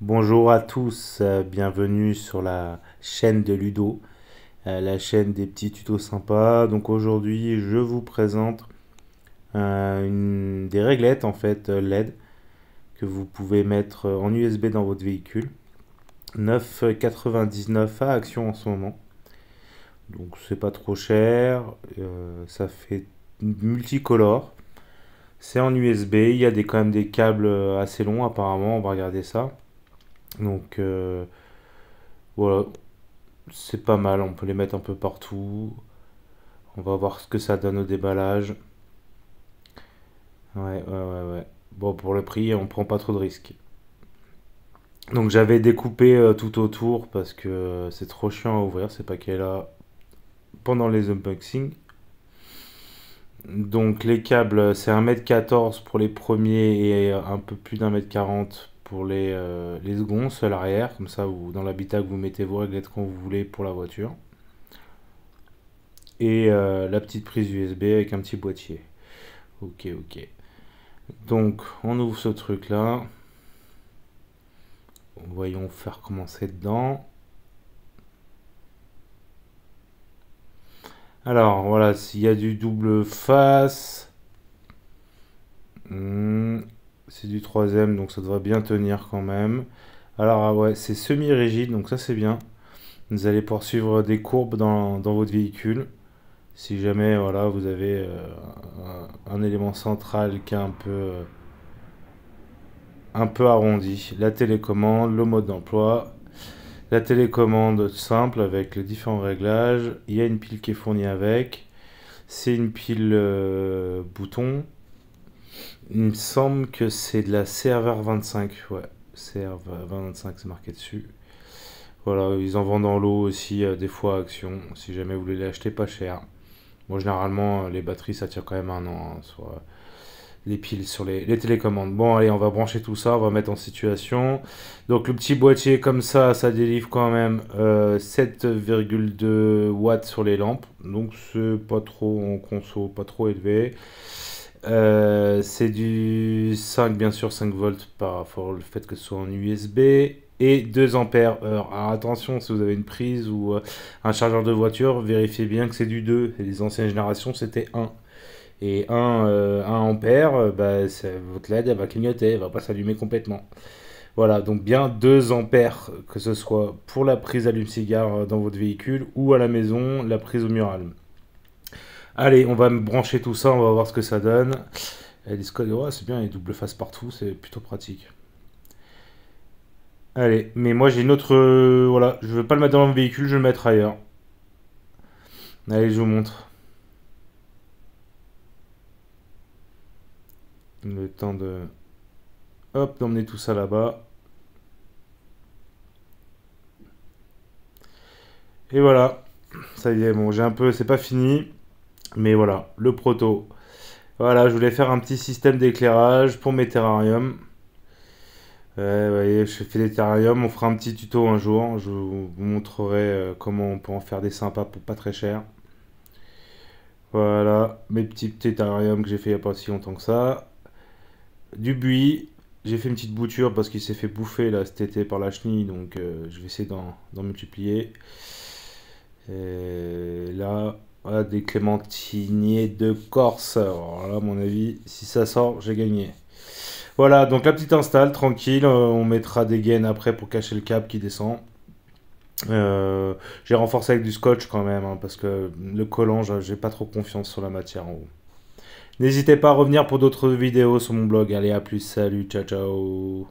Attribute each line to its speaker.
Speaker 1: Bonjour à tous, euh, bienvenue sur la chaîne de Ludo, euh, la chaîne des petits tutos sympas. Donc aujourd'hui, je vous présente euh, une, des réglettes en fait LED que vous pouvez mettre en USB dans votre véhicule. 9,99 à Action en ce moment. Donc c'est pas trop cher, ça fait multicolore. C'est en USB, il y a des, quand même des câbles assez longs apparemment, on va regarder ça. Donc euh, voilà, c'est pas mal, on peut les mettre un peu partout. On va voir ce que ça donne au déballage. Ouais, ouais, ouais, ouais. Bon, pour le prix, on prend pas trop de risques. Donc j'avais découpé euh, tout autour parce que c'est trop chiant à ouvrir ces paquets-là pendant les unboxings. Donc les câbles, c'est 1m14 pour les premiers et euh, un peu plus d'un mètre 40 les, euh, les secondes, seul arrière, comme ça vous, dans l'habitacle vous mettez vos réglettes quand vous voulez pour la voiture. Et euh, la petite prise USB avec un petit boîtier. Ok, ok. Donc on ouvre ce truc là. Voyons faire commencer dedans. Alors voilà, s'il y a du double face. Hmm. C'est du troisième, donc ça devrait bien tenir quand même. Alors, ah ouais, c'est semi-rigide, donc ça c'est bien. Vous allez poursuivre des courbes dans, votre véhicule. Si jamais voilà, vous avez euh, un, élément central qui est un peu, euh, un peu arrondi, la télécommande, le mode d'emploi, la télécommande simple avec les différents réglages, il y a une pile qui est fournie avec, c'est une pile euh, bouton, il me semble que c'est de la serveur 25. Ouais, CRVR 25, c'est marqué dessus. Voilà, ils en vendent en lot aussi, euh, des fois à Action, si jamais vous voulez les acheter pas cher. Bon, généralement, euh, les batteries, ça tire quand même un an, hein, sur, euh, les piles sur les, télécommandes. Bon, allez, on va brancher tout ça, on va mettre en situation. Donc, le petit boîtier, comme ça, ça délivre quand même 7,2 watts sur les lampes. Donc, c'est pas trop en conso, pas trop élevé. Euh, c'est du 5, bien sûr, 5 volts par rapport au fait que ce soit en USB et 2 ampères heure. Alors attention, si vous avez une prise ou euh, un chargeur de voiture, vérifiez bien que c'est du 2. Et les anciennes générations, c'était 1. Et 1, 1 euh, ampère, bah, votre LED va clignoter, elle va pas s'allumer complètement. Voilà, donc bien 2 ampères, que ce soit pour la prise allume-cigare dans votre véhicule ou à la maison, la prise au mural. Allez, on va me brancher tout ça, on va voir ce que ça donne. les il c'est bien, les double faces partout, c'est plutôt pratique. Allez, mais moi j'ai une autre... Euh, voilà, je veux pas le mettre dans mon véhicule, je vais le mettre ailleurs. Allez, je vous montre. Le temps de... Hop, d'emmener tout ça là-bas. Et voilà. Ça y est, bon, j'ai un peu... C'est pas fini. Mais voilà, le proto. Voilà, je voulais faire un petit système d'éclairage pour mes terrariums. vous voyez, je fais des terrariums, on fera un petit tuto un jour. Je vous montrerai euh, comment on peut en faire des sympas pour pas très cher. Voilà, mes petits terrariums que j'ai fait il n'y a pas si longtemps que ça. Du buis, j'ai fait une petite bouture parce qu'il s'est fait bouffer là cet été par la chenille, donc euh, je vais essayer d'en multiplier. Et là, voilà, des clémentiniers de Corse. Alors là, à mon avis, si ça sort, j'ai gagné. Voilà, donc la petite installe, tranquille. Euh, on mettra des gaines après pour cacher le câble qui descend. Euh, j'ai renforcé avec du scotch quand même, hein, parce que le collant, j'ai pas trop confiance sur la matière en haut. N'hésitez pas à revenir pour d'autres vidéos sur mon blog. Allez, à plus, salut, ciao, ciao.